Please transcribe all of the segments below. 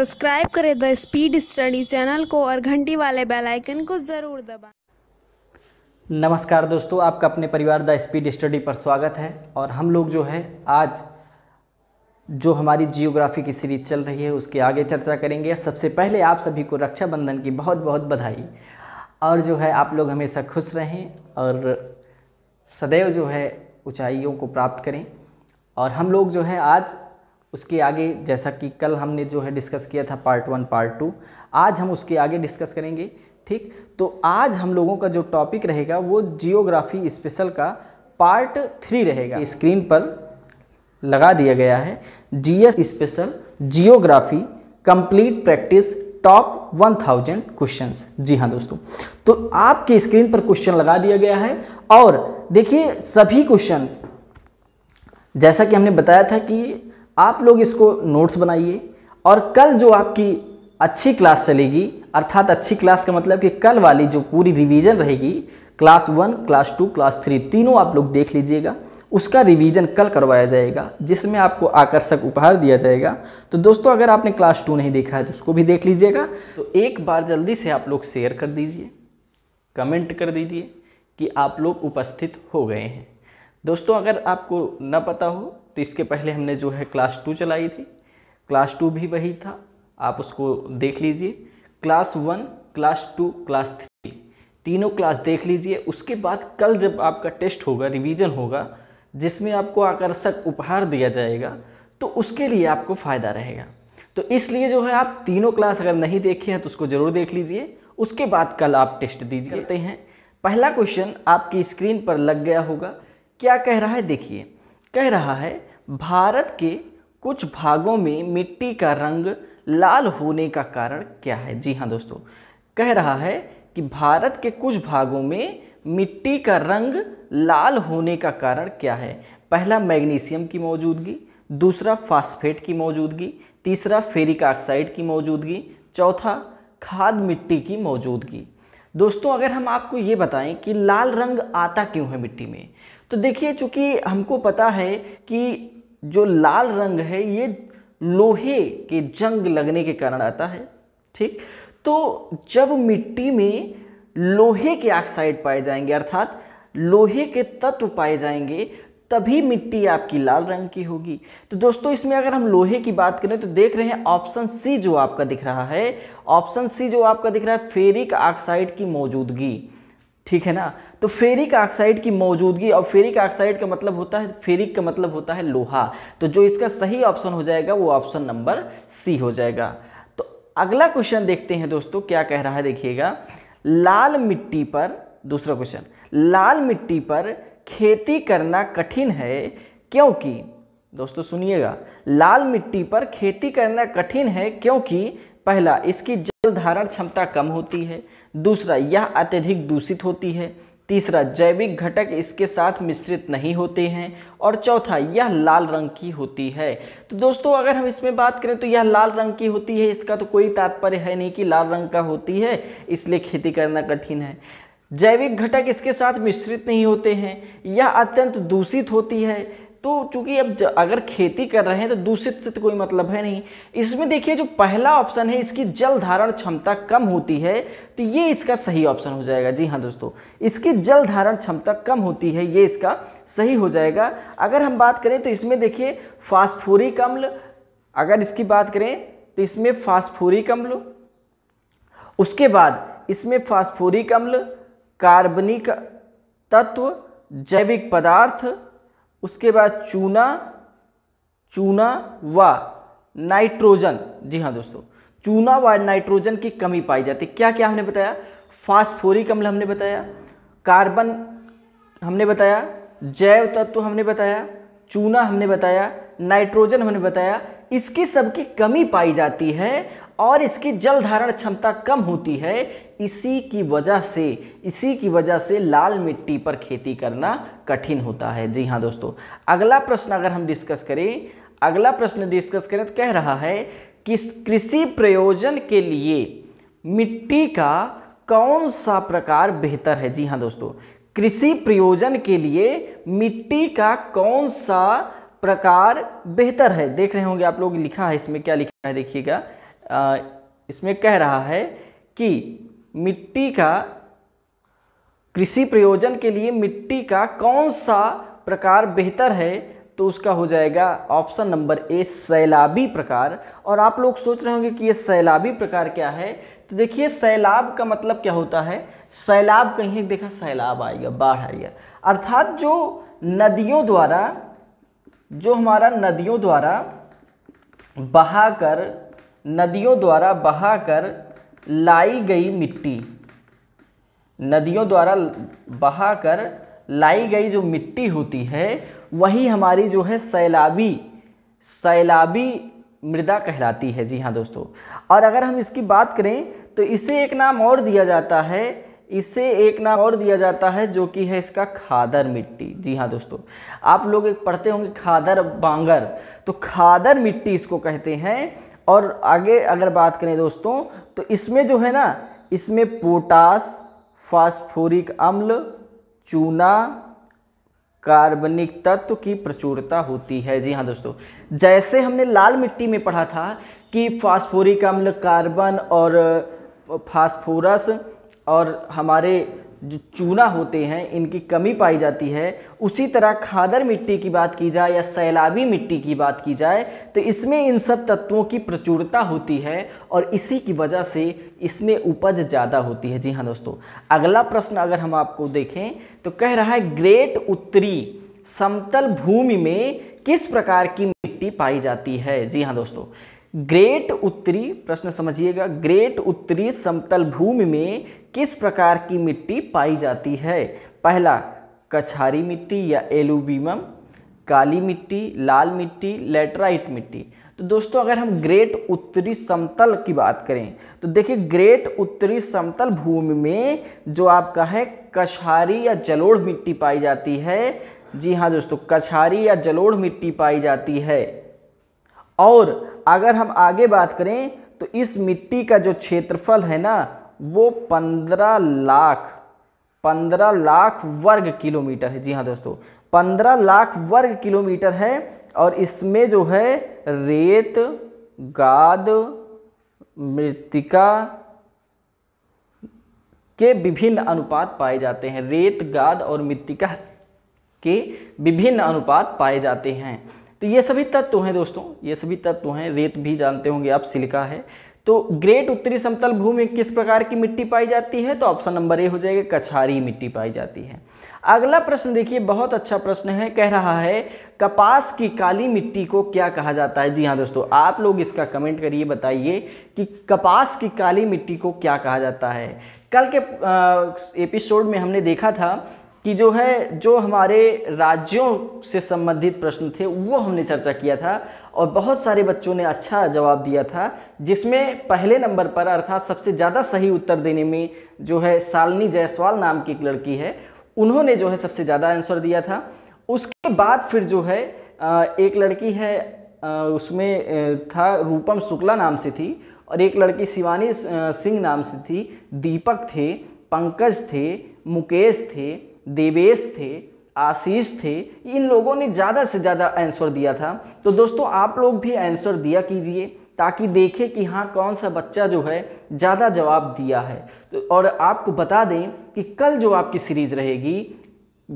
subscribe करें the speed study channel को और घंटी वाले बेल आइकन को ज़रूर दबाएं नमस्कार दोस्तों आपका अपने परिवार द स्पीड स्टडी पर स्वागत है और हम लोग जो है आज जो हमारी जियोग्राफी की सीरीज चल रही है उसके आगे चर्चा करेंगे सबसे पहले आप सभी को रक्षाबंधन की बहुत बहुत बधाई और जो है आप लोग हमेशा खुश रहें और सदैव जो है ऊंचाइयों को प्राप्त करें और हम लोग जो है आज उसके आगे जैसा कि कल हमने जो है डिस्कस किया था पार्ट वन पार्ट टू आज हम उसके आगे डिस्कस करेंगे ठीक तो आज हम लोगों का जो टॉपिक रहेगा वो जियोग्राफी स्पेशल का पार्ट थ्री रहेगा स्क्रीन पर लगा दिया गया है GS special geography complete practice top 1000 question जी हाँ दोस्तों तो आपके स्क्रीन पर क्वेश्चन लगा दिया गया है और देखिए सभी क्वेश्चन जैसा कि हमने बताया था कि आप लोग इसको नोट्स बनाइए और कल जो आपकी अच्छी क्लास चलेगी अर्थात अच्छी क्लास का मतलब कि कल वाली जो पूरी रिवीजन रहेगी class one class two class three तीनों आप लोग देख लीजिएगा उसका रिवीजन कल करवाया जाएगा जिसमें आपको आकर्षक उपहार दिया जाएगा तो दोस्तों अगर आपने क्लास टू नहीं देखा है तो उसको भी देख लीजिएगा तो एक बार जल्दी से आप लोग शेयर कर दीजिए कमेंट कर दीजिए कि आप लोग उपस्थित हो गए हैं दोस्तों अगर आपको न पता हो तो इसके पहले हमने जो है क्लास टू चलाई थी क्लास टू भी वही था आप उसको देख लीजिए class one class two class three तीनों क्लास देख लीजिए उसके बाद कल जब आपका टेस्ट होगा रिवीजन होगा जिसमें आपको आकर्षक उपहार दिया जाएगा तो उसके लिए आपको फ़ायदा रहेगा तो इसलिए जो है आप तीनों क्लास अगर नहीं देखे हैं तो उसको ज़रूर देख लीजिए उसके बाद कल आप टेस्ट दीजिए हैं पहला क्वेश्चन आपकी स्क्रीन पर लग गया होगा क्या कह रहा है देखिए कह रहा है भारत के कुछ भागों में मिट्टी का रंग लाल होने का कारण क्या है जी हाँ दोस्तों कह रहा है कि भारत के कुछ भागों में मिट्टी का रंग लाल होने का कारण क्या है पहला मैग्नीशियम की मौजूदगी दूसरा फास्फेट की मौजूदगी तीसरा फेरिक ऑक्साइड की मौजूदगी चौथा खाद मिट्टी की मौजूदगी दोस्तों अगर हम आपको ये बताएं कि लाल रंग आता क्यों है मिट्टी में तो देखिए चूँकि हमको पता है कि जो लाल रंग है ये लोहे के जंग लगने के कारण आता है ठीक तो जब मिट्टी में लोहे के ऑक्साइड पाए जाएंगे अर्थात लोहे के तत्व पाए जाएंगे तभी मिट्टी आपकी लाल रंग की होगी तो दोस्तों इसमें अगर हम लोहे की बात करें तो देख रहे हैं ऑप्शन सी जो आपका दिख रहा है ऑप्शन सी जो आपका दिख रहा है फेरिक ऑक्साइड की मौजूदगी ठीक है ना तो फेरिक ऑक्साइड की मौजूदगी और फेरिक ऑक्साइड का मतलब होता है फेरिक का मतलब होता है लोहा तो जो इसका सही ऑप्शन हो जाएगा वो ऑप्शन नंबर सी हो जाएगा तो अगला क्वेश्चन देखते हैं दोस्तों क्या कह रहा है देखिएगा लाल मिट्टी पर दूसरा क्वेश्चन लाल मिट्टी पर खेती करना कठिन है क्योंकि दोस्तों सुनिएगा लाल मिट्टी पर खेती करना कठिन है क्योंकि पहला इसकी जल धारण क्षमता कम होती है दूसरा यह अत्यधिक दूषित होती है तीसरा जैविक घटक इसके साथ मिश्रित नहीं होते हैं और चौथा यह लाल रंग की होती है तो दोस्तों अगर हम इसमें बात करें तो यह लाल रंग की होती है इसका तो कोई तात्पर्य है नहीं कि लाल रंग का होती है इसलिए खेती करना कठिन है जैविक घटक इसके साथ मिश्रित नहीं होते हैं यह अत्यंत दूषित होती है तो चूंकि अब अगर खेती कर रहे हैं तो दूषित से तो कोई मतलब है नहीं इसमें देखिए जो पहला ऑप्शन है इसकी जल धारण क्षमता कम होती है तो ये इसका सही ऑप्शन हो जाएगा जी हाँ दोस्तों इसकी जल धारण क्षमता कम होती है ये इसका सही हो जाएगा अगर हम बात करें तो इसमें देखिए फास्फोरिक अम्ल अगर इसकी बात करें तो इसमें फास्फोरिक अम्ल उसके बाद इसमें फास्फोरिक अम्ल कार्बनिक तत्व जैविक पदार्थ उसके बाद चूना चूना व नाइट्रोजन जी हाँ दोस्तों चूना व नाइट्रोजन की कमी पाई जाती है क्या क्या हमने बताया फास्फोरिक अम्ल हमने बताया कार्बन हमने बताया जैव तत्व हमने बताया चूना हमने बताया नाइट्रोजन हमने बताया इसकी सबकी कमी पाई जाती है और इसकी जल धारण क्षमता कम होती है इसी की वजह से इसी की वजह से लाल मिट्टी पर खेती करना कठिन होता है जी हाँ दोस्तों अगला प्रश्न अगर हम डिस्कस करें अगला प्रश्न डिस्कस करें तो कह रहा है कि कृषि प्रयोजन के लिए मिट्टी का कौन सा प्रकार बेहतर है जी हाँ दोस्तों कृषि प्रयोजन के लिए मिट्टी का कौन सा प्रकार बेहतर है देख रहे होंगे आप लोग लिखा है इसमें क्या लिखा है देखिएगा इसमें कह रहा है कि मिट्टी का कृषि प्रयोजन के लिए मिट्टी का कौन सा प्रकार बेहतर है तो उसका हो जाएगा ऑप्शन नंबर ए सैलाबी प्रकार और आप लोग सोच रहे होंगे कि ये सैलाबी प्रकार क्या है तो देखिए सैलाब का मतलब क्या होता है सैलाब कहीं देखा सैलाब आएगा बाढ़ आएगा अर्थात जो नदियों द्वारा जो हमारा नदियों द्वारा बहाकर नदियों द्वारा बहाकर लाई गई मिट्टी नदियों द्वारा बहाकर लाई गई जो मिट्टी होती है वही हमारी जो है सैलाबी सैलाबी मृदा कहलाती है जी हाँ दोस्तों और अगर हम इसकी बात करें तो इसे एक नाम और दिया जाता है इससे एक नाम और दिया जाता है जो कि है इसका खादर मिट्टी जी हाँ दोस्तों आप लोग एक पढ़ते होंगे खादर बांगर तो खादर मिट्टी इसको कहते हैं और आगे अगर बात करें दोस्तों तो इसमें जो है ना इसमें पोटास फास्फोरिक अम्ल चूना कार्बनिक तत्व की प्रचुरता होती है जी हाँ दोस्तों जैसे हमने लाल मिट्टी में पढ़ा था कि फास्फोरिक अम्ल कार्बन और फास्फोरस और हमारे जो चूना होते हैं इनकी कमी पाई जाती है उसी तरह खादर मिट्टी की बात की जाए या सैलाबी मिट्टी की बात की जाए तो इसमें इन सब तत्वों की प्रचुरता होती है और इसी की वजह से इसमें उपज ज़्यादा होती है जी हाँ दोस्तों अगला प्रश्न अगर हम आपको देखें तो कह रहा है ग्रेट उत्तरी समतल भूमि में किस प्रकार की मिट्टी पाई जाती है जी हाँ दोस्तों ग्रेट उत्तरी प्रश्न समझिएगा ग्रेट उत्तरी समतल भूमि में किस प्रकार की मिट्टी पाई जाती है पहला कछारी मिट्टी या एलुबीमम काली मिट्टी लाल मिट्टी लेटराइट मिट्टी तो दोस्तों अगर हम ग्रेट उत्तरी समतल की बात करें तो देखिए ग्रेट उत्तरी समतल भूमि में जो आपका है कछारी या जलोढ़ मिट्टी पाई जाती है जी हाँ दोस्तों कछारी या जलोढ़ मिट्टी पाई जाती है और अगर हम आगे बात करें तो इस मिट्टी का जो क्षेत्रफल है ना वो पंद्रह लाख पंद्रह लाख वर्ग किलोमीटर है जी हाँ दोस्तों पंद्रह लाख वर्ग किलोमीटर है और इसमें जो है रेत गाद मृतिका के विभिन्न अनुपात पाए जाते हैं रेत गाद और मृतिका के विभिन्न अनुपात पाए जाते हैं तो ये सभी तत्व हैं दोस्तों ये सभी तत्व हैं रेत भी जानते होंगे आप सिलिका है तो ग्रेट उत्तरी समतल भूमि किस प्रकार की मिट्टी पाई जाती है तो ऑप्शन नंबर ए हो जाएगा कछारी मिट्टी पाई जाती है अगला प्रश्न देखिए बहुत अच्छा प्रश्न है कह रहा है कपास की काली मिट्टी को क्या कहा जाता है जी हाँ दोस्तों आप लोग इसका कमेंट करिए बताइए कि कपास की काली मिट्टी को क्या कहा जाता है कल के एपिसोड में हमने देखा था कि जो है जो हमारे राज्यों से संबंधित प्रश्न थे वो हमने चर्चा किया था और बहुत सारे बच्चों ने अच्छा जवाब दिया था जिसमें पहले नंबर पर अर्थात सबसे ज़्यादा सही उत्तर देने में जो है सालनी जायसवाल नाम की एक लड़की है उन्होंने जो है सबसे ज़्यादा आंसर दिया था उसके बाद फिर जो है एक लड़की है उसमें था रूपम शुक्ला नाम से थी और एक लड़की शिवानी सिंह नाम से थी दीपक थे पंकज थे मुकेश थे देवेश थे आशीष थे इन लोगों ने ज़्यादा से ज़्यादा आंसर दिया था तो दोस्तों आप लोग भी आंसर दिया कीजिए ताकि देखें कि हाँ कौन सा बच्चा जो है ज़्यादा जवाब दिया है तो और आपको बता दें कि कल जो आपकी सीरीज़ रहेगी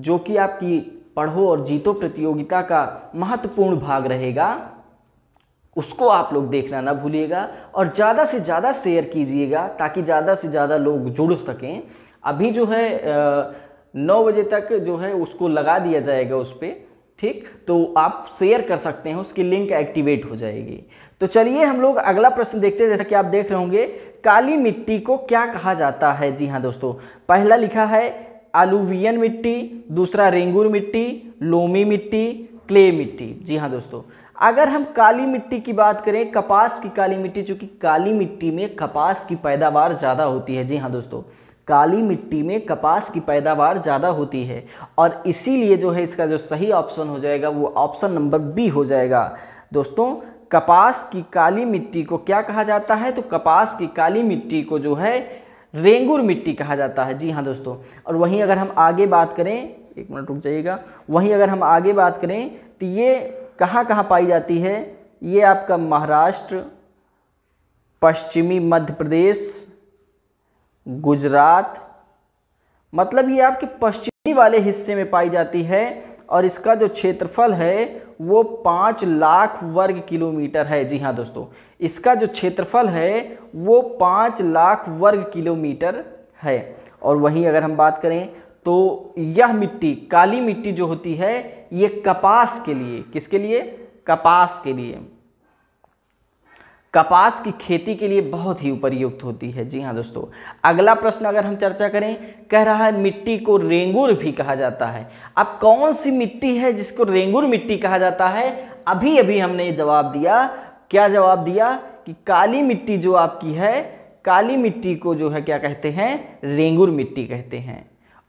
जो कि आपकी पढ़ो और जीतो प्रतियोगिता का महत्वपूर्ण भाग रहेगा उसको आप लोग देखना ना भूलिएगा और ज़्यादा से ज़्यादा शेयर कीजिएगा ताकि ज़्यादा से ज़्यादा लोग जुड़ सकें अभी जो है आ, नौ बजे तक जो है उसको लगा दिया जाएगा उस पर ठीक तो आप शेयर कर सकते हैं उसकी लिंक एक्टिवेट हो जाएगी तो चलिए हम लोग अगला प्रश्न देखते हैं जैसा कि आप देख रहे होंगे काली मिट्टी को क्या कहा जाता है जी हाँ दोस्तों पहला लिखा है आलूवियन मिट्टी दूसरा रेंगुर मिट्टी लोमी मिट्टी क्ले मिट्टी जी हाँ दोस्तों अगर हम काली मिट्टी की बात करें कपास की काली मिट्टी चूँकि काली मिट्टी में कपास की पैदावार ज़्यादा होती है जी हाँ दोस्तों काली मिट्टी में कपास की पैदावार ज़्यादा होती है और इसीलिए जो है इसका जो सही ऑप्शन हो जाएगा वो ऑप्शन नंबर बी हो जाएगा दोस्तों कपास की काली मिट्टी को क्या कहा जाता है तो कपास की काली मिट्टी को जो है रेंगुर मिट्टी कहा जाता है जी हाँ दोस्तों और वहीं अगर हम आगे बात करें एक मिनट रुक जाइएगा वहीं अगर हम आगे बात करें तो ये कहाँ कहाँ पाई जाती है ये आपका महाराष्ट्र पश्चिमी मध्य प्रदेश गुजरात मतलब ये आपके पश्चिमी वाले हिस्से में पाई जाती है और इसका जो क्षेत्रफल है वो पाँच लाख वर्ग किलोमीटर है जी हाँ दोस्तों इसका जो क्षेत्रफल है वो पाँच लाख वर्ग किलोमीटर है और वहीं अगर हम बात करें तो यह मिट्टी काली मिट्टी जो होती है ये कपास के लिए किसके लिए कपास के लिए कपास की खेती के लिए बहुत ही उपयुक्त होती है जी हाँ दोस्तों अगला प्रश्न अगर हम चर्चा करें कह रहा है मिट्टी को रेंगुर भी कहा जाता है अब कौन सी मिट्टी है जिसको रेंगुर मिट्टी कहा जाता है अभी अभी हमने जवाब दिया क्या जवाब दिया कि काली मिट्टी जो आपकी है काली मिट्टी को जो है क्या कहते हैं रेंगुर मिट्टी कहते हैं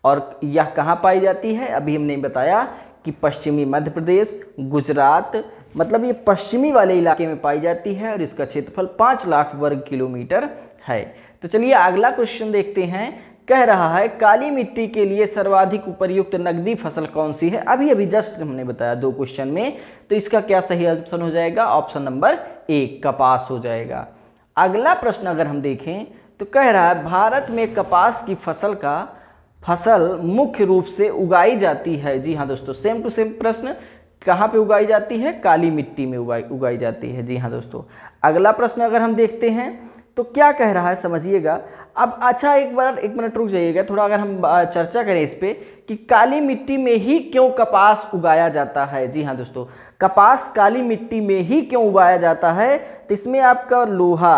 और यह कहाँ पाई जाती है अभी हमने बताया कि पश्चिमी मध्य प्रदेश गुजरात मतलब ये पश्चिमी वाले इलाके में पाई जाती है और इसका क्षेत्रफल पाँच लाख वर्ग किलोमीटर है तो चलिए अगला क्वेश्चन देखते हैं कह रहा है काली मिट्टी के लिए सर्वाधिक उपयुक्त नकदी फसल कौन सी है अभी अभी जस्ट हमने बताया दो क्वेश्चन में तो इसका क्या सही ऑप्शन हो जाएगा ऑप्शन नंबर एक कपास हो जाएगा अगला प्रश्न अगर हम देखें तो कह रहा है भारत में कपास की फसल का फसल मुख्य रूप से उगाई जाती है जी हाँ दोस्तों सेम टू सेम प्रश्न कहाँ पे उगाई जाती है काली मिट्टी में उगाई उगाई जाती है जी हाँ दोस्तों अगला प्रश्न अगर हम देखते हैं तो क्या कह रहा है समझिएगा अब अच्छा एक बार एक मिनट रुक जाइएगा थोड़ा अगर हम चर्चा करें इस पर कि काली मिट्टी में ही क्यों कपास उगाया जाता है जी हाँ दोस्तों कपास काली मिट्टी में ही क्यों उगाया जाता है तो इसमें आपका लोहा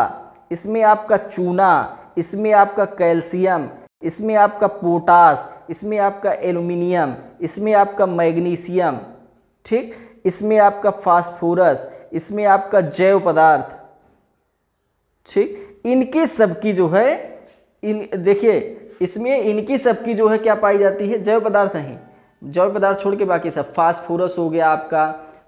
इसमें आपका चूना इसमें आपका कैल्शियम इसमें आपका पोटास इसमें आपका एल्यूमिनियम इसमें आपका मैग्नीशियम ठीक इसमें आपका फास्फोरस इसमें आपका जैव पदार्थ ठीक इनकी सबकी जो है इन देखिए इसमें इनकी सबकी जो है क्या पाई जाती है जैव पदार्थ नहीं जैव पदार्थ छोड़ के बाकी सब फास्फोरस हो गया आपका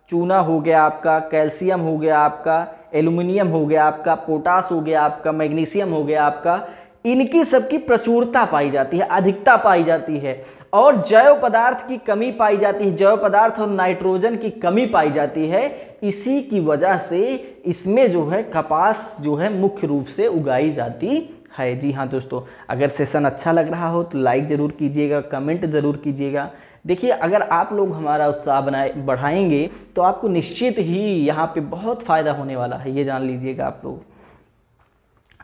चूना हो गया आपका कैल्शियम हो गया आपका एल्यूमिनियम हो गया आपका पोटास हो गया आपका मैग्नीशियम हो गया आपका इनकी सबकी प्रचुरता पाई जाती है अधिकता पाई जाती है और जैव पदार्थ की कमी पाई जाती है जैव पदार्थ और नाइट्रोजन की कमी पाई जाती है इसी की वजह से इसमें जो है कपास जो है मुख्य रूप से उगाई जाती है जी हाँ दोस्तों अगर सेशन अच्छा लग रहा हो तो लाइक ज़रूर कीजिएगा कमेंट ज़रूर कीजिएगा देखिए अगर आप लोग हमारा उत्साह बनाए बढ़ाएंगे तो आपको निश्चित ही यहाँ पे बहुत फ़ायदा होने वाला है ये जान लीजिएगा आप लोग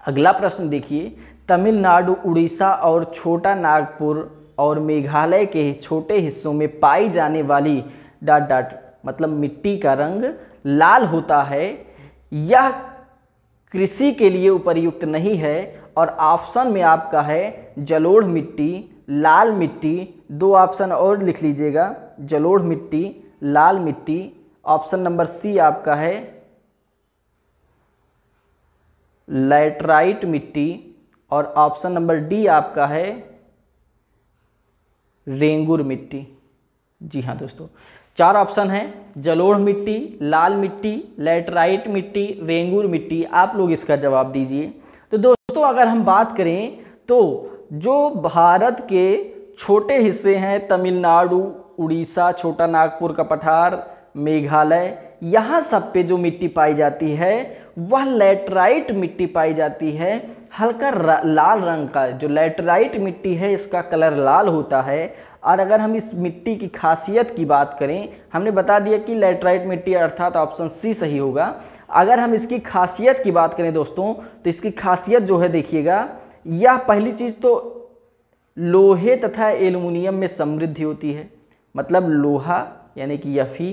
अगला प्रश्न देखिए तमिलनाडु उड़ीसा और छोटा नागपुर और मेघालय के छोटे हिस्सों में पाई जाने वाली डाट डाट मतलब मिट्टी का रंग लाल होता है यह कृषि के लिए उपयुक्त नहीं है और ऑप्शन में आपका है जलोढ़ मिट्टी लाल मिट्टी दो ऑप्शन और लिख लीजिएगा जलोढ़ मिट्टी लाल मिट्टी ऑप्शन नंबर सी आपका है लेटराइट मिट्टी और ऑप्शन नंबर डी आपका है रेंगुर मिट्टी जी हाँ दोस्तों चार ऑप्शन हैं जलोढ़ मिट्टी लाल मिट्टी लेटराइट मिट्टी रेंगुर मिट्टी आप लोग इसका जवाब दीजिए तो दोस्तों अगर हम बात करें तो जो भारत के छोटे हिस्से हैं तमिलनाडु उड़ीसा छोटा नागपुर का पठार मेघालय यहाँ सब पे जो मिट्टी पाई जाती है वह लेटराइट मिट्टी पाई जाती है हल्का लाल रंग का जो लेटराइट मिट्टी है इसका कलर लाल होता है और अगर हम इस मिट्टी की खासियत की बात करें हमने बता दिया कि लेटराइट मिट्टी अर्थात ऑप्शन सी सही होगा अगर हम इसकी खासियत की बात करें दोस्तों तो इसकी खासियत जो है देखिएगा यह पहली चीज़ तो लोहे तथा एलुमिनियम में समृद्धि होती है मतलब लोहा यानी कि यफी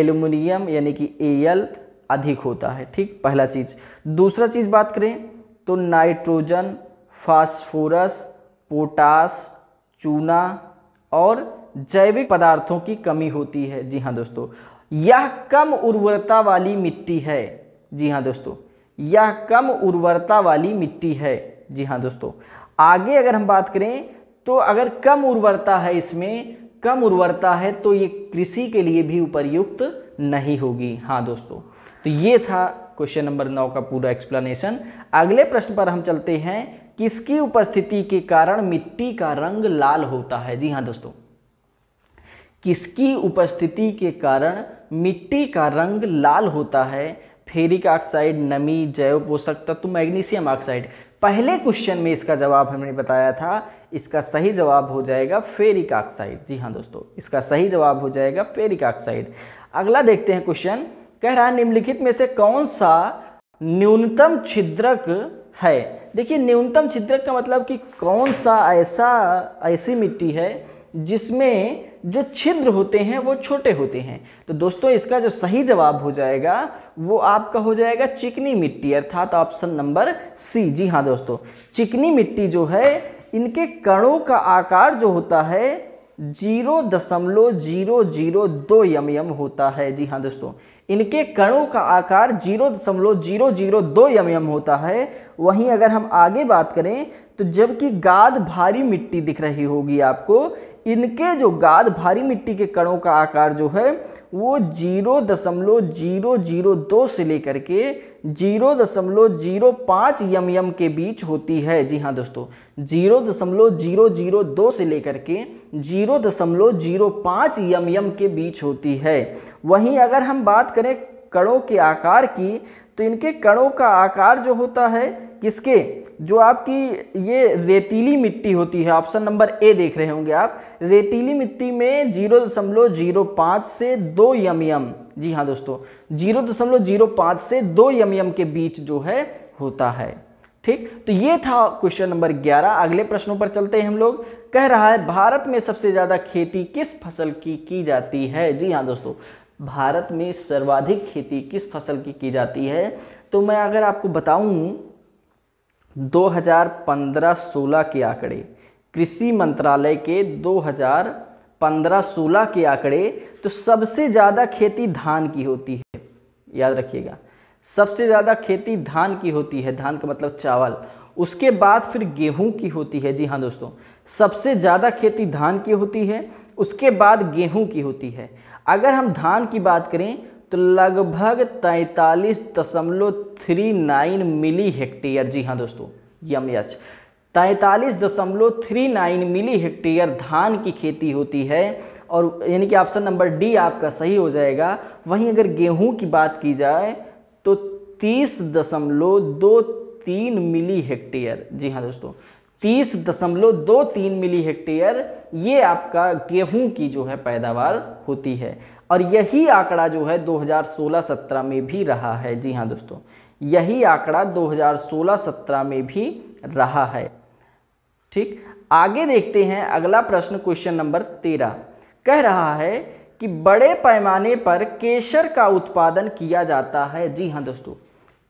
एलुमिनियम यानी कि एयल अधिक होता है ठीक पहला चीज़ दूसरा चीज़ बात करें तो नाइट्रोजन फास्फोरस पोटास चूना और जैविक पदार्थों की कमी होती है जी हाँ दोस्तों यह कम उर्वरता वाली मिट्टी है जी हाँ दोस्तों यह कम उर्वरता वाली मिट्टी है जी हाँ दोस्तों आगे अगर हम बात करें तो अगर कम उर्वरता है इसमें कम उर्वरता है तो ये कृषि के लिए भी उपयुक्त नहीं होगी हाँ दोस्तों तो ये था क्वेश्चन नंबर नौ का पूरा एक्सप्लेनेशन अगले प्रश्न पर हम चलते हैं किसकी उपस्थिति के कारण मिट्टी का रंग लाल होता है जी हाँ दोस्तों किसकी उपस्थिति के कारण मिट्टी का रंग लाल होता है फेरिक ऑक्साइड नमी जैव पोषक तत्व मैग्नीशियम ऑक्साइड पहले क्वेश्चन में इसका जवाब हमने बताया था इसका सही जवाब हो जाएगा फेरिक ऑक्साइड जी हाँ दोस्तों इसका सही जवाब हो जाएगा फेरिक ऑक्साइड अगला देखते हैं क्वेश्चन कह रहा है निम्नलिखित में से कौन सा न्यूनतम छिद्रक है देखिए न्यूनतम छिद्रक का मतलब कि कौन सा ऐसा ऐसी मिट्टी है जिसमें जो छिद्र होते हैं वो छोटे होते हैं तो दोस्तों इसका जो सही जवाब हो जाएगा वो आपका हो जाएगा चिकनी मिट्टी अर्थात ऑप्शन नंबर सी जी हाँ दोस्तों चिकनी मिट्टी जो है इनके कणों का आकार जो होता है जीरो दशमलव जीरो जीरो दो यम यम होता है जी हाँ दोस्तों इनके कणों का आकार जीरो दशमलव जीरो जीरो दो एम एम होता है वहीं अगर हम आगे बात करें तो जबकि गाद भारी मिट्टी दिख रही होगी आपको इनके जो गाद भारी मिट्टी के कणों का आकार जो है वो जीरो दशमलव जीरो जीरो दो से लेकर के जीरो दशमलव जीरो पाँच यम यम के बीच होती है जी हाँ दोस्तों जीरो दशमलव जीरो जीरो दो से लेकर के जीरो दशमलव जीरो पाँच यम यम के बीच होती है वहीं अगर हम बात करें कणों के आकार की तो इनके कणों का आकार जो होता है किसके जो आपकी ये रेतीली मिट्टी होती है ऑप्शन नंबर ए देख रहे होंगे आप रेतीली मिट्टी में जीरो दशमलव जीरो पाँच से दो यम यम जी हाँ दोस्तों जीरो दशमलव जीरो पाँच से दो यम यम के बीच जो है होता है ठीक तो ये था क्वेश्चन नंबर 11 अगले प्रश्नों पर चलते हैं हम लोग कह रहा है भारत में सबसे ज़्यादा खेती किस फसल की की जाती है जी हाँ दोस्तों भारत में सर्वाधिक खेती किस फसल की की जाती है तो मैं अगर आपको बताऊं 2015-16 के आंकड़े कृषि मंत्रालय के 2015-16 के आंकड़े तो सबसे ज़्यादा खेती धान की होती है याद रखिएगा सबसे ज़्यादा खेती धान की होती है धान का मतलब चावल उसके बाद फिर गेहूं की होती है जी हाँ दोस्तों सबसे ज़्यादा खेती धान की होती है उसके बाद गेहूं की होती है अगर हम धान की बात करें तो लगभग तैंतालीस दशमलव थ्री नाइन मिली हेक्टेयर जी हाँ दोस्तों यम यच तैंतालीस दशमलव थ्री नाइन मिली हेक्टेयर धान की खेती होती है और यानी कि ऑप्शन नंबर डी आपका सही हो जाएगा वहीं अगर गेहूं की बात की जाए तो तीस दशमलव दो तीन मिली हेक्टेयर जी हाँ दोस्तों तीस दशमलव दो तीन मिली हेक्टेयर ये आपका गेहूं की जो है पैदावार होती है और यही आंकड़ा जो है 2016-17 में भी रहा है जी हाँ दोस्तों यही आंकड़ा 2016-17 में भी रहा है ठीक आगे देखते हैं अगला प्रश्न क्वेश्चन नंबर 13 कह रहा है कि बड़े पैमाने पर केसर का उत्पादन किया जाता है जी हाँ दोस्तों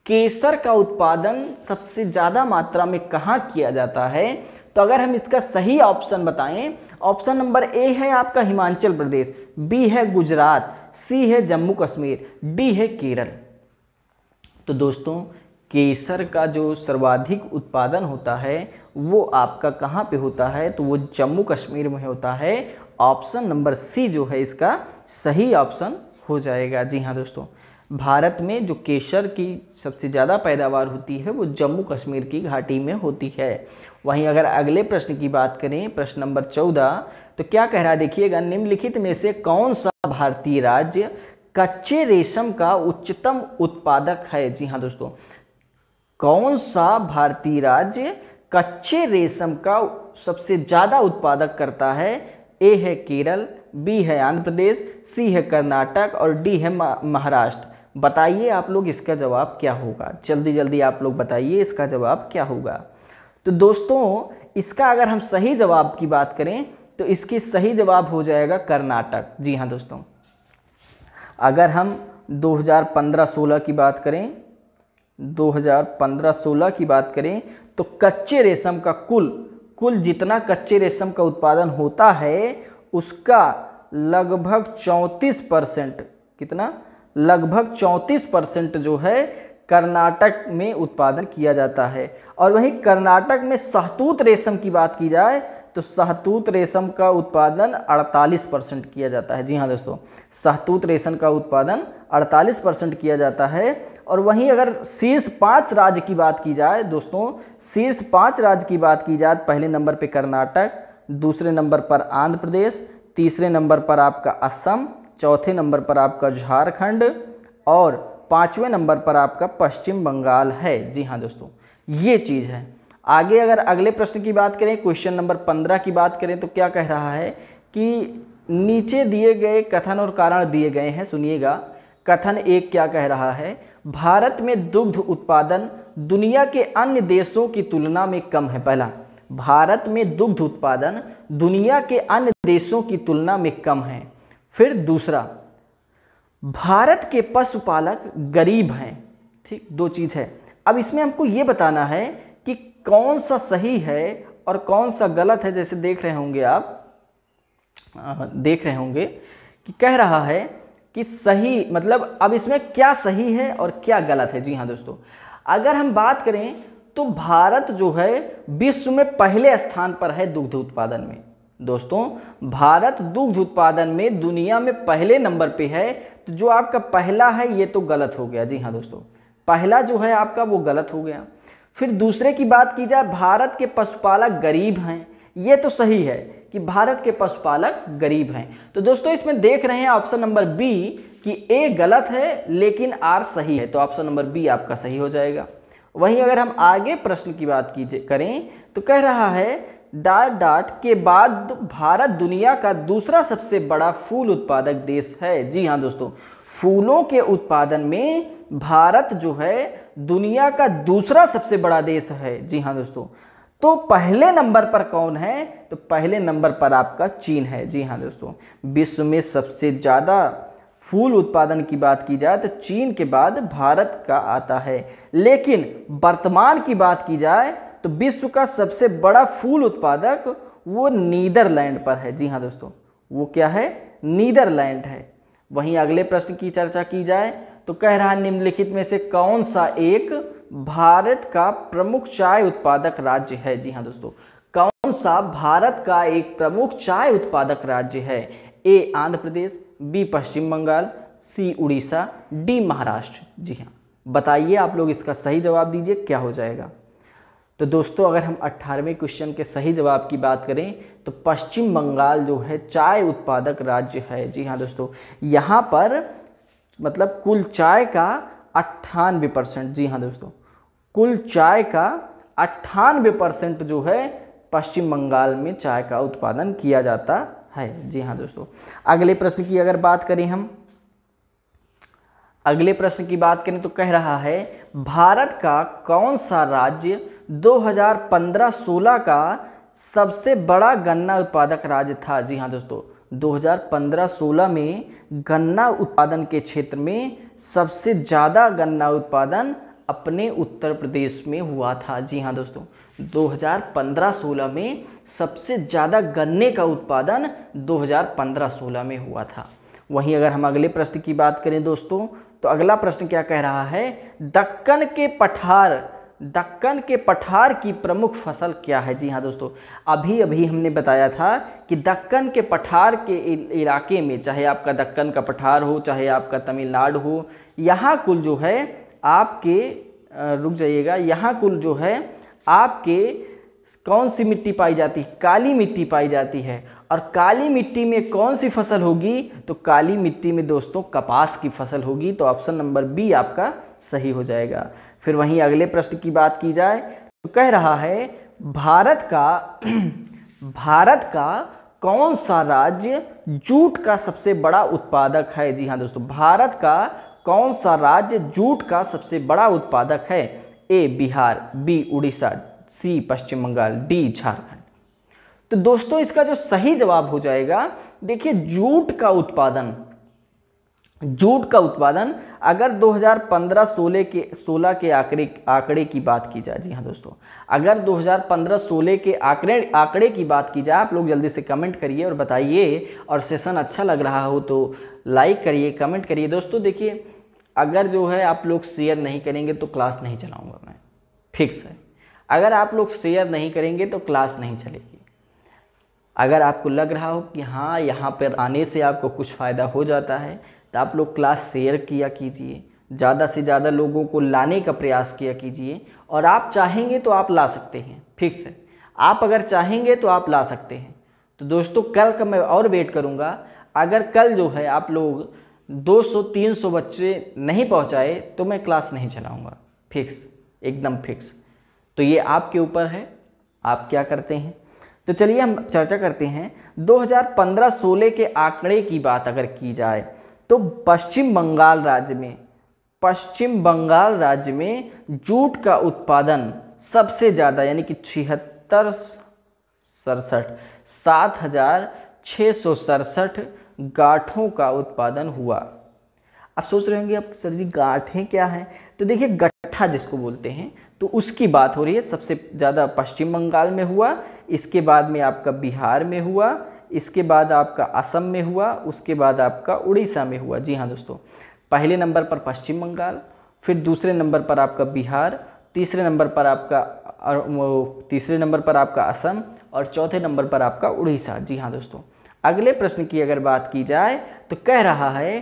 केसर का उत्पादन सबसे ज़्यादा मात्रा में कहाँ किया जाता है तो अगर हम इसका सही ऑप्शन बताएं ऑप्शन नंबर ए है आपका हिमाचल प्रदेश बी है गुजरात सी है जम्मू कश्मीर डी है केरल तो दोस्तों केसर का जो सर्वाधिक उत्पादन होता है वो आपका कहाँ पे होता है तो वो जम्मू कश्मीर में होता है ऑप्शन नंबर सी जो है इसका सही ऑप्शन हो जाएगा जी हाँ दोस्तों भारत में जो केसर की सबसे ज़्यादा पैदावार होती है वो जम्मू कश्मीर की घाटी में होती है वहीं अगर अगले प्रश्न की बात करें प्रश्न नंबर चौदह तो क्या कह रहा देखिएगा निम्नलिखित में से कौन सा भारतीय राज्य कच्चे रेशम का उच्चतम उत्पादक है जी हाँ दोस्तों कौन सा भारतीय राज्य कच्चे रेशम का सबसे ज़्यादा उत्पादक करता है ए है केरल बी है आंध्र प्रदेश सी है कर्नाटक और डी है महाराष्ट्र बताइए आप लोग इसका जवाब क्या होगा जल्दी जल्दी आप लोग बताइए इसका जवाब क्या होगा तो दोस्तों इसका अगर हम सही जवाब की बात करें तो इसकी सही जवाब हो जाएगा कर्नाटक जी हाँ दोस्तों अगर हम 2015-16 की बात करें 2015-16 की बात करें तो कच्चे रेशम का कुल कुल जितना कच्चे रेशम का उत्पादन होता है उसका लगभग 34 परसेंट कितना लगभग 34 परसेंट जो है कर्नाटक में उत्पादन किया जाता है और वहीं कर्नाटक में सहतूत रेशम की बात की जाए तो सहतूत रेशम का उत्पादन 48 परसेंट किया जाता है जी हाँ दोस्तों सहतूत रेशम का उत्पादन 48 परसेंट किया जाता है और वहीं अगर शीर्ष पाँच राज्य की बात की जाए दोस्तों शीर्ष पाँच राज्य की बात की जाए पहले नंबर पर कर्नाटक दूसरे नंबर पर आंध्र प्रदेश तीसरे नंबर पर आपका असम चौथे नंबर पर आपका झारखंड और पाँचवें नंबर पर आपका पश्चिम बंगाल है जी हाँ दोस्तों ये चीज़ है आगे अगर अगले प्रश्न की बात करें क्वेश्चन नंबर पंद्रह की बात करें तो क्या कह रहा है कि नीचे दिए गए कथन और कारण दिए गए हैं सुनिएगा कथन एक क्या कह रहा है भारत में दुग्ध उत्पादन दुनिया के अन्य देशों की तुलना में कम है पहला भारत में दुग्ध उत्पादन दुनिया के अन्य देशों की तुलना में कम है फिर दूसरा भारत के पशुपालक गरीब हैं ठीक दो चीज़ है अब इसमें हमको ये बताना है कि कौन सा सही है और कौन सा गलत है जैसे देख रहे होंगे आप देख रहे होंगे कि कह रहा है कि सही मतलब अब इसमें क्या सही है और क्या गलत है जी हाँ दोस्तों अगर हम बात करें तो भारत जो है विश्व में पहले स्थान पर है दुग्ध उत्पादन में दोस्तों भारत दुग्ध उत्पादन में दुनिया में पहले नंबर पे है तो जो आपका पहला है ये तो गलत हो गया जी हाँ दोस्तों पहला जो है आपका वो गलत हो गया फिर दूसरे की बात की जाए भारत के पशुपालक गरीब हैं ये तो सही है कि भारत के पशुपालक गरीब हैं तो दोस्तों इसमें देख रहे हैं ऑप्शन नंबर बी कि ए गलत है लेकिन आर सही है तो ऑप्शन नंबर बी आपका सही हो जाएगा वहीं अगर हम आगे प्रश्न की बात की करें तो कह रहा है डॉट डॉट के बाद भारत दुनिया का दूसरा सबसे बड़ा फूल उत्पादक देश है जी हाँ दोस्तों फूलों के उत्पादन में भारत जो है दुनिया का दूसरा सबसे बड़ा देश है जी हाँ दोस्तों तो पहले नंबर पर कौन है तो पहले नंबर पर आपका चीन है जी हाँ दोस्तों विश्व में सबसे ज़्यादा फूल उत्पादन की बात की जाए तो चीन के बाद भारत का आता है लेकिन वर्तमान की बात की जाए तो विश्व का सबसे बड़ा फूल उत्पादक वो नीदरलैंड पर है जी हाँ दोस्तों वो क्या है नीदरलैंड है वहीं अगले प्रश्न की चर्चा की जाए तो कह रहा निम्नलिखित में से कौन सा एक भारत का प्रमुख चाय उत्पादक राज्य है जी हाँ दोस्तों कौन सा भारत का एक प्रमुख चाय उत्पादक राज्य है A Andhra Pradesh B Paschim Bangal C Orissa D Maharashtra जी हाँ बताइए आप लोग इसका सही जवाब दीजिए क्या हो जाएगा तो दोस्तों अगर हम 18वें क्वेश्चन के सही जवाब की बात करें तो पश्चिम बंगाल जो है चाय उत्पादक राज्य है जी हाँ दोस्तों यहाँ पर मतलब कुल चाय का अट्ठानवे परसेंट जी हाँ दोस्तों कुल चाय का अट्ठानवे परसेंट जो है पश्चिम बंगाल में चाय का उत्पादन किया जाता है जी हाँ दोस्तों अगले प्रश्न की अगर बात करें हम अगले प्रश्न की बात करें तो कह रहा है भारत का कौन सा राज्य 2015-16 का सबसे बड़ा गन्ना उत्पादक राज्य था जी हाँ दोस्तों 2015-16 में गन्ना उत्पादन के क्षेत्र में सबसे ज़्यादा गन्ना उत्पादन अपने उत्तर प्रदेश में हुआ था जी हाँ दोस्तों 2015-16 में सबसे ज़्यादा गन्ने का उत्पादन 2015-16 में हुआ था वहीं अगर हम अगले प्रश्न की बात करें दोस्तों तो अगला प्रश्न क्या कह रहा है दक्कन के पठार दक्कन के पठार की प्रमुख फसल क्या है जी हाँ दोस्तों अभी अभी हमने बताया था कि दक्कन के पठार के इलाके में चाहे आपका दक्कन का पठार हो चाहे आपका तमिलनाडु हो यहाँ कुल जो है आपके रुक जाइएगा यहाँ कुल जो है आपके कौन सी मिट्टी पाई जाती है काली मिट्टी पाई जाती है और काली मिट्टी में कौन सी फसल होगी तो काली मिट्टी में दोस्तों कपास की फसल होगी तो ऑप्शन नंबर बी आपका सही हो जाएगा फिर वहीं अगले प्रश्न की बात की जाए तो कह रहा है भारत का भारत का कौन सा राज्य जूट का सबसे बड़ा उत्पादक है जी हाँ दोस्तों भारत का कौन सा राज्य जूट का सबसे बड़ा उत्पादक है A Bihar B Orissa C Paschim Bangal D Jharkhand तो दोस्तों इसका जो सही जवाब हो जाएगा देखिए जूट का उत्पादन जूट का उत्पादन अगर 2015-16 के 16 के आंकड़े आंकड़े की बात की जाए जी हाँ दोस्तों अगर 2015-16 के आंकड़े आंकड़े की बात की जाए आप लोग जल्दी से कमेंट करिए और बताइए और सेशन अच्छा लग रहा हो तो लाइक करिए कमेंट करिए दोस्तों देखिए अगर जो है आप लोग शेयर नहीं करेंगे तो क्लास नहीं चलाऊँगा मैं फिक्स है अगर आप लोग शेयर नहीं करेंगे तो क्लास नहीं चलेगी अगर आपको लग रहा हो कि हाँ यहाँ पर आने से आपको कुछ फ़ायदा हो जाता है तो आप लोग क्लास शेयर किया कीजिए ज़्यादा से ज़्यादा लोगों को लाने का प्रयास किया कीजिए और आप चाहेंगे तो आप ला सकते हैं फिक्स है आप अगर चाहेंगे तो आप ला सकते हैं तो दोस्तों कल का मैं और वेट करूँगा अगर कल जो है आप लोग 200-300 बच्चे नहीं पहुँचाए तो मैं क्लास नहीं चलाऊँगा फिक्स एकदम फिक्स तो ये आपके ऊपर है आप क्या करते हैं तो चलिए हम चर्चा करते हैं 2015 हज़ार के आंकड़े की बात अगर की जाए तो पश्चिम बंगाल राज्य में पश्चिम बंगाल राज्य में जूट का उत्पादन सबसे ज़्यादा यानी कि छिहत्तर सड़सठ सात हज़ार छः सौ सड़सठ गाठों का उत्पादन हुआ आप सोच रहे होंगे अब सर जी गाठें क्या हैं तो देखिए गट्ठा जिसको बोलते हैं तो उसकी बात हो रही है सबसे ज़्यादा पश्चिम बंगाल में हुआ इसके बाद में आपका बिहार में हुआ इसके बाद आपका असम में हुआ उसके बाद आपका उड़ीसा में हुआ जी हाँ दोस्तों पहले नंबर पर पश्चिम बंगाल फिर दूसरे नंबर पर आपका बिहार तीसरे नंबर पर आपका तीसरे नंबर पर आपका असम और चौथे नंबर पर आपका उड़ीसा जी हाँ दोस्तों अगले प्रश्न की अगर बात की जाए तो कह रहा है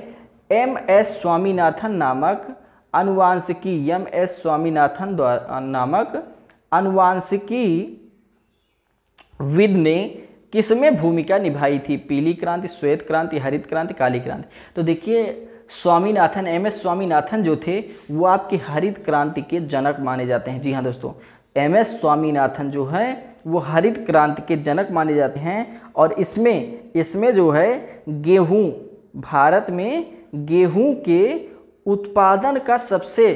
एम एस स्वामीनाथन नामक अनुवांशिकी एम एस स्वामीनाथन द्वारा नामक अनुवांशिकी विद ने किसमें भूमिका निभाई थी पीली क्रांति श्वेत क्रांति हरित क्रांति काली क्रांति तो देखिए स्वामीनाथन एम एस स्वामीनाथन जो थे वो आपकी हरित क्रांति के जनक माने जाते हैं जी हाँ दोस्तों एम एस स्वामीनाथन जो है वो हरित क्रांति के जनक माने जाते हैं और इसमें इसमें जो है गेहूँ भारत में गेहूँ के उत्पादन का सबसे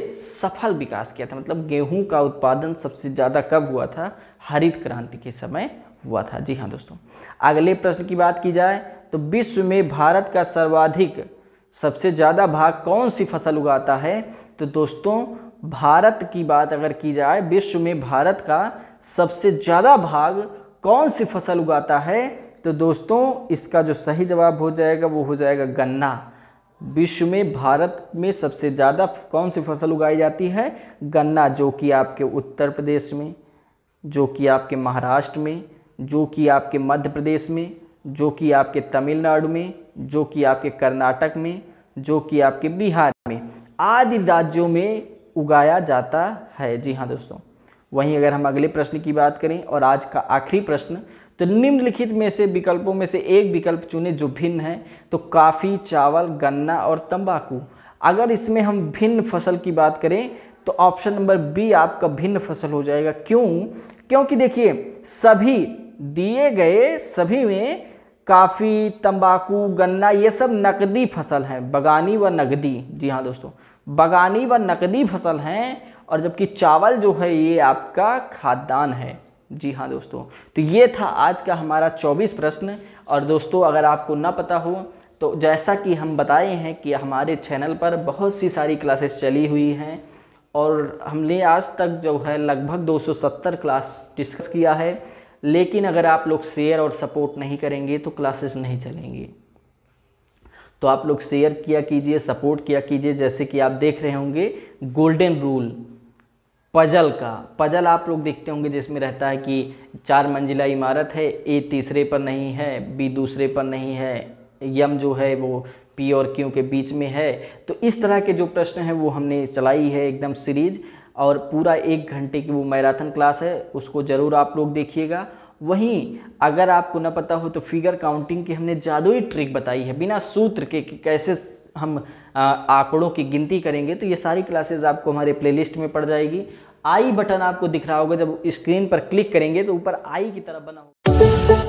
सफल विकास किया था मतलब गेहूं का उत्पादन सबसे ज़्यादा कब हुआ था हरित क्रांति के समय हुआ था जी हाँ दोस्तों अगले प्रश्न की बात की जाए तो विश्व में भारत का सर्वाधिक सबसे ज़्यादा भाग कौन सी फसल उगाता है तो दोस्तों भारत की बात अगर की जाए विश्व में भारत का सबसे ज़्यादा भाग कौन सी फसल उगाता है तो दोस्तों इसका जो सही जवाब हो जाएगा वो हो जाएगा गन्ना विश्व में भारत में सबसे ज़्यादा कौन सी फसल उगाई जाती है गन्ना जो कि आपके उत्तर प्रदेश में जो कि आपके महाराष्ट्र में जो कि आपके मध्य प्रदेश में जो कि आपके तमिलनाडु में जो कि आपके कर्नाटक में जो कि आपके बिहार में आदि राज्यों में उगाया जाता है जी हाँ दोस्तों वहीं अगर हम अगले प्रश्न की बात करें और आज का आखिरी प्रश्न तो निम्नलिखित में से विकल्पों में से एक विकल्प चुने जो भिन्न है तो काफ़ी चावल गन्ना और तंबाकू अगर इसमें हम भिन्न फसल की बात करें तो ऑप्शन नंबर बी आपका भिन्न फसल हो जाएगा क्यों क्योंकि देखिए सभी दिए गए सभी में काफ़ी तंबाकू गन्ना ये सब नकदी फसल हैं बगानी व नकदी जी हाँ दोस्तों बगानी व नकदी फसल हैं और जबकि चावल जो है ये आपका खाद्यान्न है जी हाँ दोस्तों तो ये था आज का हमारा 24 प्रश्न और दोस्तों अगर आपको ना पता हो तो जैसा कि हम बताए हैं कि हमारे चैनल पर बहुत सी सारी क्लासेस चली हुई हैं और हमने आज तक जो है लगभग 270 क्लास डिस्कस किया है लेकिन अगर आप लोग शेयर और सपोर्ट नहीं करेंगे तो क्लासेस नहीं चलेंगी तो आप लोग शेयर किया कीजिए सपोर्ट किया कीजिए जैसे कि आप देख रहे होंगे गोल्डन रूल पजल का पजल आप लोग देखते होंगे जिसमें रहता है कि चार मंजिला इमारत है ए तीसरे पर नहीं है बी दूसरे पर नहीं है यम जो है वो पी और क्यू के बीच में है तो इस तरह के जो प्रश्न हैं वो हमने चलाई है एकदम सीरीज और पूरा एक घंटे की वो मैराथन क्लास है उसको ज़रूर आप लोग देखिएगा वहीं अगर आपको ना पता हो तो फिगर काउंटिंग की हमने जादुई ट्रिक बताई है बिना सूत्र के कि कैसे हम आंकड़ों की गिनती करेंगे तो ये सारी क्लासेस आपको हमारे प्लेलिस्ट में पड़ जाएगी आई बटन आपको दिख रहा होगा जब स्क्रीन पर क्लिक करेंगे तो ऊपर आई की तरफ बना होगा